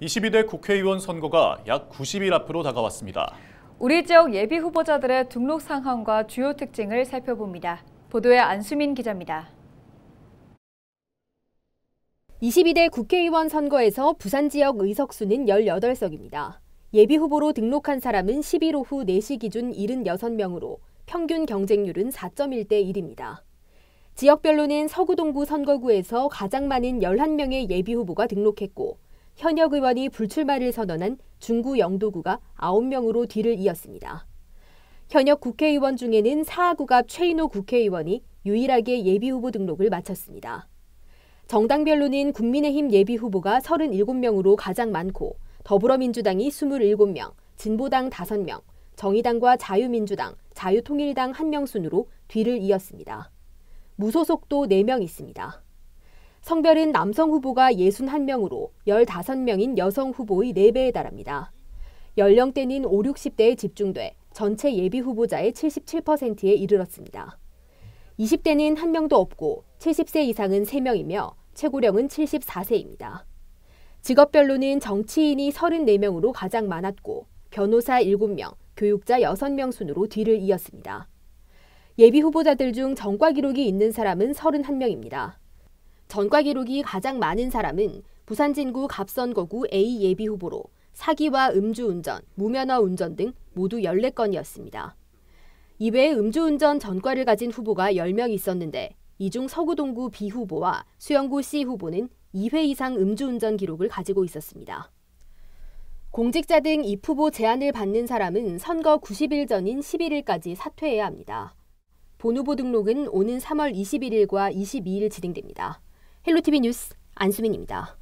22대 국회의원 선거가 약 90일 앞으로 다가왔습니다. 우리 지역 예비 후보자들의 등록 상황과 주요 특징을 살펴봅니다. 보도에 안수민 기자입니다. 22대 국회의원 선거에서 부산 지역 의석수는 18석입니다. 예비 후보로 등록한 사람은 10일 오후 4시 기준 76명으로 평균 경쟁률은 4.1대 1입니다. 지역별로는 서구 동구 선거구에서 가장 많은 11명의 예비 후보가 등록했고 현역 의원이 불출마를 선언한 중구 영도구가 9명으로 뒤를 이었습니다. 현역 국회의원 중에는 사하구갑 최인호 국회의원이 유일하게 예비후보 등록을 마쳤습니다. 정당별로는 국민의힘 예비후보가 37명으로 가장 많고 더불어민주당이 27명, 진보당 5명, 정의당과 자유민주당, 자유통일당 1명 순으로 뒤를 이었습니다. 무소속도 4명 있습니다. 성별은 남성 후보가 61명으로 15명인 여성 후보의 4배에 달합니다. 연령대는 5, 60대에 집중돼 전체 예비 후보자의 77%에 이르렀습니다. 20대는 한명도 없고 70세 이상은 3명이며 최고령은 74세입니다. 직업별로는 정치인이 34명으로 가장 많았고 변호사 7명, 교육자 6명 순으로 뒤를 이었습니다. 예비 후보자들 중 전과 기록이 있는 사람은 31명입니다. 전과 기록이 가장 많은 사람은 부산 진구 갑선거구 A 예비 후보로 사기와 음주운전, 무면허 운전 등 모두 14건이었습니다. 이외에 음주운전 전과를 가진 후보가 10명 있었는데 이 중 서구동구 B 후보와 수영구 C 후보는 2회 이상 음주운전 기록을 가지고 있었습니다. 공직자 등 입후보 제안을 받는 사람은 선거 90일 전인 11일까지 사퇴해야 합니다. 본 후보 등록은 오는 3월 21일과 22일 진행됩니다. 헬로티비 뉴스 안수민입니다.